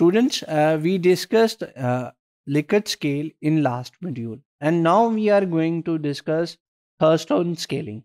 Students, uh, we discussed uh, Likert scale in last module and now we are going to discuss Thurston scaling.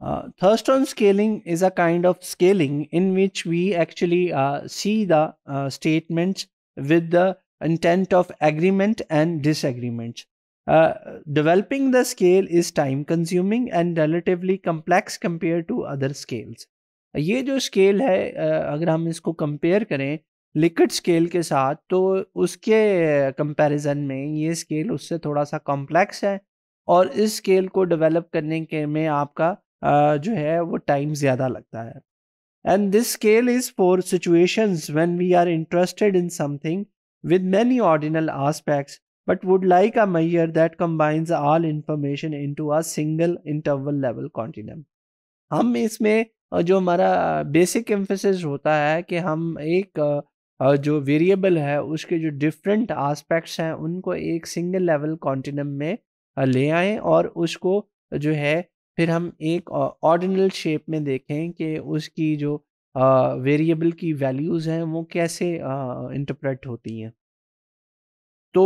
Uh, Thurston scaling is a kind of scaling in which we actually uh, see the uh, statements with the intent of agreement and disagreement. Uh, developing the scale is time consuming and relatively complex compared to other scales. Uh, ये जो scale है uh, अगर हम इसको compare करें liquid scale के साथ तो उसके कंपैरिजन में ये स्केल उससे थोड़ा सा कॉम्प्लेक्स है और इस स्केल को डेवलप करने के में आपका जो है वो टाइम ज़्यादा लगता है and this scale is for situations when we are interested in something with many ordinal aspects but would like a measure that combines all information in a single interval level continuum हम इसमें जो हमारा basic emphasis होता है कि हम एक जो वेरिएबल है उसके जो डिफरेंट आस्पेक्ट्स हैं उनको एक सिंगल लेवल कॉन्टिनम में ले आएँ और उसको जो है फिर हम एक ऑर्डिनल शेप में देखें कि उसकी जो वेरिएबल की वैल्यूज़ हैं वो कैसे इंटरप्रेट होती हैं तो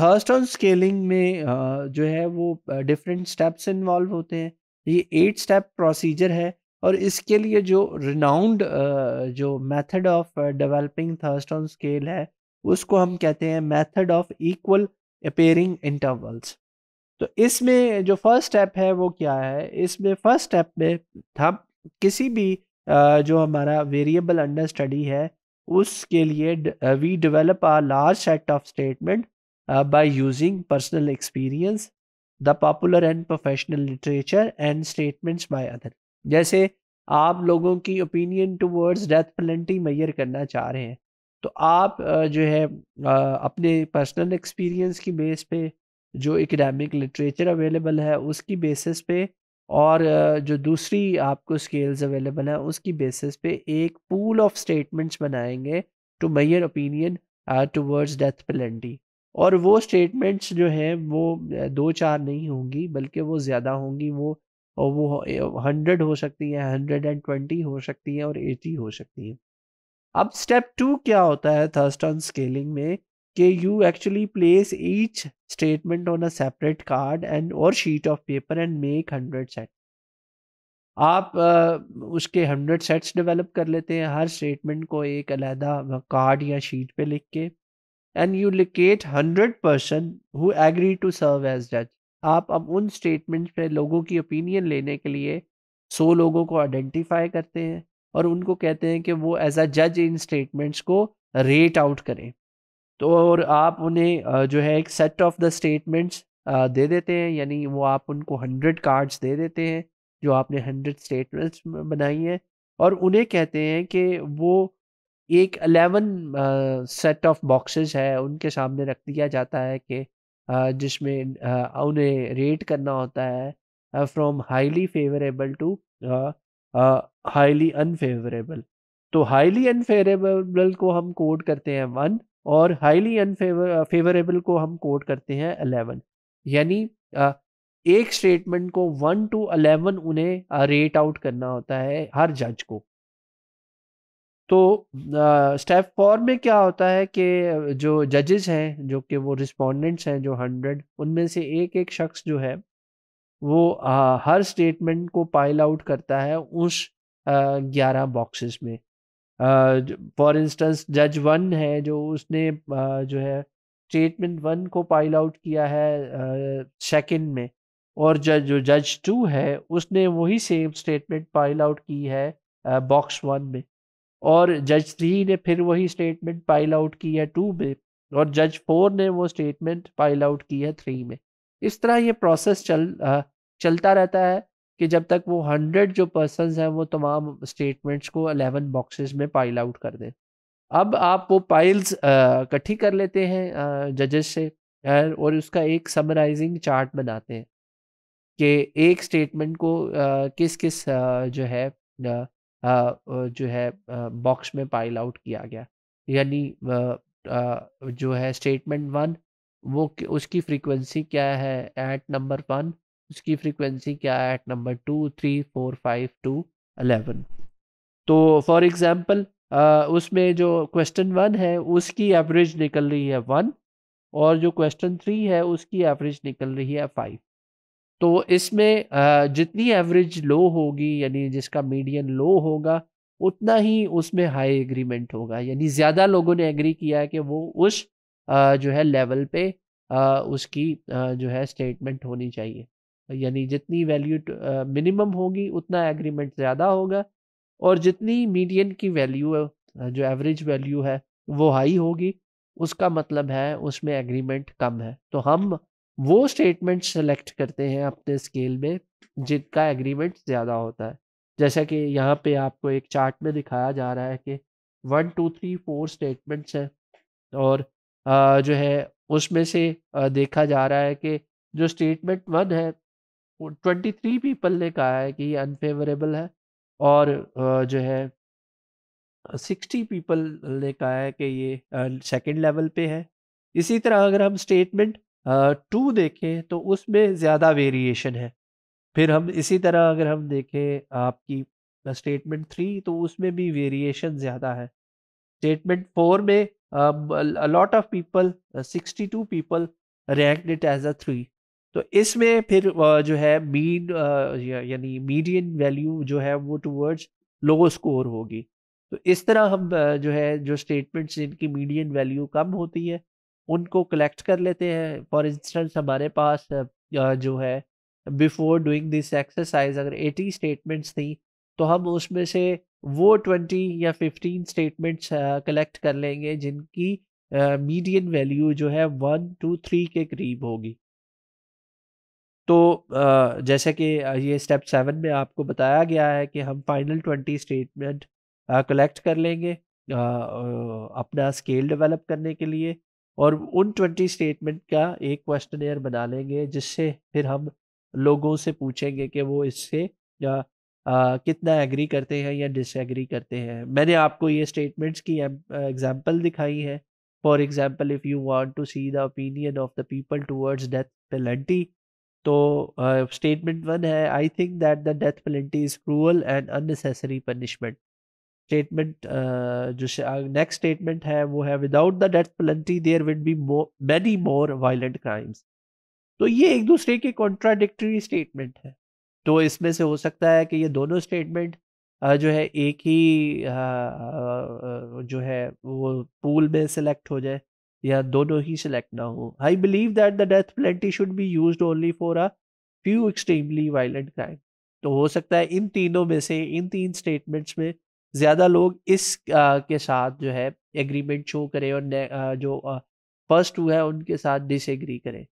थर्स्ट ऑन स्केलिंग में जो है वो डिफरेंट स्टेप्स इन्वॉल्व होते हैं ये एट स्टेप प्रोसीजर है और इसके लिए जो रिनाउंड जो method of developing Thurstone scale है उसको हम कहते हैं method of equal appearing intervals तो इसमें जो फर्स्ट स्टेप है वो क्या है इसमें फर्स्ट स्टेप में हम किसी भी जो हमारा वेरिएबल अंडर स्टडी है उसके लिए we develop a large set of statement by using personal experience the popular and professional literature and statements by other जैसे आप लोगों की opinion words death penalty measure करना चाह रहे हैं तो आप जो है अपने पर्सनल एक्सपीरियंस की बेस पे जो एकेडमिक लिटरेचर अवेलेबल है उसकी बेसिस पे और जो दूसरी आपको स्केल्स अवेलेबल है उसकी बेसिस पे एक पूल ऑफ स्टेटमेंट्स बनाएंगे to measure opinion words death penalty और वो स्टेटमेंट्स जो हैं वो दो चार नहीं होंगी बल्कि वो ज़्यादा होंगी वो और वो हंड्रेड हो सकती है हंड्रेड एंड ट्वेंटी हो सकती है और एटी हो सकती है अब स्टेप टू क्या होता है थर्स्ट ऑन स्केलिंग में कि you actually place each statement on a separate card and और sheet of paper and make hundred set आप उसके हंड्रेड सेट्स डेवलप कर लेते हैं हर स्टेटमेंट को एक अलहदा कार्ड या शीट पे लिख के and you locate hundred person who agree to serve as जज आप अब उन स्टेटमेंट्स पे लोगों की ओपिनियन लेने के लिए सौ लोगों को आइडेंटिफाई करते हैं और उनको कहते हैं कि वो एज अ जज इन स्टेटमेंट्स को रेट आउट करें तो और आप उन्हें जो है एक सेट ऑफ द स्टेटमेंट्स दे देते हैं यानी वो आप उनको हंड्रेड कार्ड्स दे देते हैं जो आपने हंड्रेड स्टेटमेंट्स बनाई हैं और उन्हें कहते हैं कि वो एक अलेवन सेट ऑफ बॉक्सेस है उनके सामने रख दिया जाता है कि जिसमें उन्हें रेट करना होता है from highly favourable to highly unfavourable तो हाईली अनफेवरेबल को हम कोड करते हैं वन और हाईली फेवरेबल को हम कोड करते हैं अलेवन यानी एक स्टेटमेंट को वन टू अलेवन उन्हें रेट आउट करना होता है हर जज को तो स्टेप फोर में क्या होता है कि जो जजेस हैं जो कि वो रिस्पोंडेंट्स हैं जो हंड्रेड उनमें से एक एक शख्स जो है वो आ, हर स्टेटमेंट को पाइल आउट करता है उस ग्यारह बॉक्सेस में फॉर इंस्टेंस जज वन है जो उसने आ, जो है स्टेटमेंट वन को पाइल आउट किया है सेकंड में और जज जो जज टू है उसने वही सेम स्टेटमेंट पाइल आउट की है बॉक्स वन में और जज थ्री ने फिर वही स्टेटमेंट पाइल आउट की है टू में और जज फोर ने वो स्टेटमेंट फाइल आउट की है थ्री में इस तरह ये प्रोसेस चल चलता रहता है कि जब तक वो हंड्रेड जो पर्सन हैं वो तमाम स्टेटमेंट्स को अलेवन बॉक्सेस में पाइल आउट कर दें अब आप वो पाइल्स इकट्ठी कर लेते हैं जजेस से और उसका एक समराइजिंग चार्ट बनाते हैं कि एक स्टेटमेंट को आ, किस किस आ, जो है आ, जो है बॉक्स में पाइल आउट किया गया यानी जो है स्टेटमेंट वन वो उसकी फ्रीक्वेंसी क्या है एट नंबर वन उसकी फ्रीक्वेंसी क्या है at number two three four five to eleven तो फॉर एग्ज़ाम्पल उसमें जो क्वेश्चन वन है उसकी एवरेज निकल रही है वन और जो क्वेश्चन थ्री है उसकी एवरेज निकल रही है फाइव तो इसमें जितनी एवरेज लो होगी यानी जिसका मीडियन लो होगा उतना ही उसमें हाई एग्रीमेंट होगा यानी ज़्यादा लोगों ने एग्री किया है कि वो उस जो है लेवल पे उसकी जो है स्टेटमेंट होनी चाहिए यानी जितनी वैल्यू मिनिमम होगी उतना एग्रीमेंट ज़्यादा होगा और जितनी मीडियन की वैल्यू जो एवरेज वैल्यू है वो हाई होगी उसका मतलब है उसमें एग्रीमेंट कम है तो हम वो स्टेटमेंट सेलेक्ट करते हैं अपने स्केल में जिनका एग्रीमेंट ज़्यादा होता है जैसा कि यहाँ पे आपको एक चार्ट में दिखाया जा रहा है कि one two three four statements हैं और जो है उसमें से देखा जा रहा है कि जो स्टेटमेंट वन है ट्वेंटी थ्री पीपल ने कहा है कि ये अनफेवरेबल है और जो है सिक्सटी पीपल ने कहा है कि ये सेकेंड लेवल पे है इसी तरह अगर हम स्टेटमेंट टू देखें तो उसमें ज़्यादा वेरिएशन है फिर हम इसी तरह अगर हम देखें आपकी स्टेटमेंट थ्री तो उसमें भी वेरिएशन ज़्यादा है स्टेटमेंट फोर में lot of people sixty two people ranked it as a three तो इसमें फिर uh, जो है मीन uh, यानी मीडियन वैल्यू जो है वो टूवर्ड्स लो स्कोर होगी तो इस तरह हम uh, जो है जो स्टेटमेंट्स जिनकी मीडियन वैल्यू कम होती है उनको कलेक्ट कर लेते हैं फॉर इंस्टेंस हमारे पास जो है बिफोर डूइंग दिस एक्सरसाइज अगर 80 स्टेटमेंट्स थी तो हम उसमें से वो 20 या 15 स्टेटमेंट्स कलेक्ट कर लेंगे जिनकी मीडियन वैल्यू जो है वन टू थ्री के करीब होगी तो uh, जैसे कि ये स्टेप सेवन में आपको बताया गया है कि हम फाइनल ट्वेंटी स्टेटमेंट कलेक्ट कर लेंगे uh, अपना स्केल डेवलप करने के लिए और उन ट्वेंटी स्टेटमेंट का एक क्वेश्चन एयर बना लेंगे जिससे फिर हम लोगों से पूछेंगे कि वो इससे या आ, कितना एग्री करते हैं या डिसएग्री करते हैं मैंने आपको ये स्टेटमेंट्स की एग्जांपल दिखाई तो, है for example if you want to see the opinion of the people towards death penalty तो स्टेटमेंट uh, वन है I think that the death penalty is cruel and unnecessary punishment statement uh, जो next statement uh, है वो है without the death penalty there would be many more violent crimes तो ये एक दूसरे के कॉन्ट्राडिक्टरी स्टेटमेंट है तो इसमें से हो सकता है कि ये दोनों स्टेटमेंट uh, जो है एक ही जो है वो पूल में सेलेक्ट हो जाए या दोनों ही सिलेक्ट ना हो I believe that the death penalty should be use only for a few extremely violent crime तो हो सकता है इन तीनों में से इन तीन स्टेटमेंट्स में ज़्यादा लोग इस आ, के साथ जो है एग्रीमेंट शो करें और आ, जो फर्स्ट टू है उनके साथ डिसएग्री करें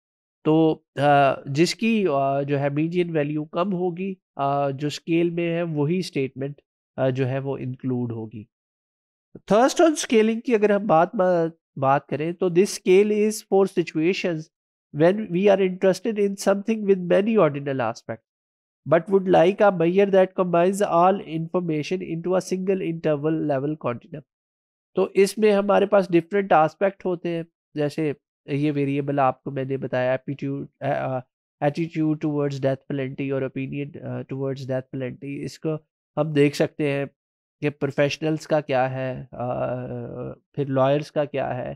तो आ, जिसकी आ, जो है मीडियन वैल्यू कम होगी आ, जो स्केल में है वही स्टेटमेंट जो है वो इंक्लूड होगी थर्स्ट ऑन स्केलिंग की अगर हम बात बात करें तो this scale is for situations when we are interested in something with many ordinal aspect but would like a measure that combines all information into single interval level continuum तो इसमें हमारे पास डिफरेंट आस्पेक्ट होते हैं जैसे ये variable आपको मैंने बताया aptitude attitude towards death penalty और ओपिनियन टूवर्ड्स डेथ पेनल्टी इसको हम देख सकते हैं कि प्रोफेशनल्स का क्या है uh, फिर लॉयर्स का क्या है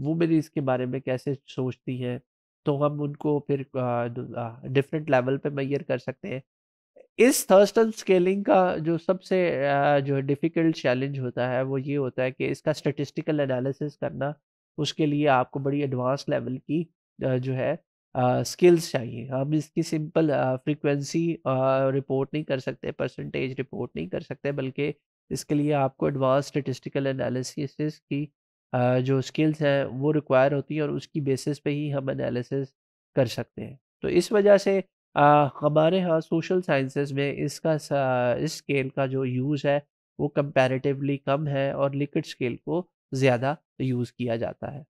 वो वुमेन इसके बारे में कैसे सोचती हैं तो हम उनको फिर डिफरेंट लेवल पे मैयर कर सकते हैं इस थर्स्टन स्केलिंग का जो सबसे जो डिफ़िकल्ट चैलेंज होता है वो ये होता है कि इसका स्टेटिस्टिकल एनालिसिस करना उसके लिए आपको बड़ी एडवांस लेवल की जो है स्किल्स चाहिए हम इसकी सिंपल फ्रीक्वेंसी रिपोर्ट नहीं कर सकते परसेंटेज रिपोर्ट नहीं कर सकते बल्कि इसके लिए आपको एडवांस स्टेटिस्टिकल एनालिसिस की जो स्किल्स हैं वो रिक्वायर होती हैं और उसकी बेसिस पे ही हम एनालिसिस कर सकते हैं तो इस वजह से हमारे यहाँ सोशल साइंसेस में इसका इस स्केल का जो यूज़ है वो कंपैरेटिवली कम है और लिक्विड स्केल को ज़्यादा यूज़ किया जाता है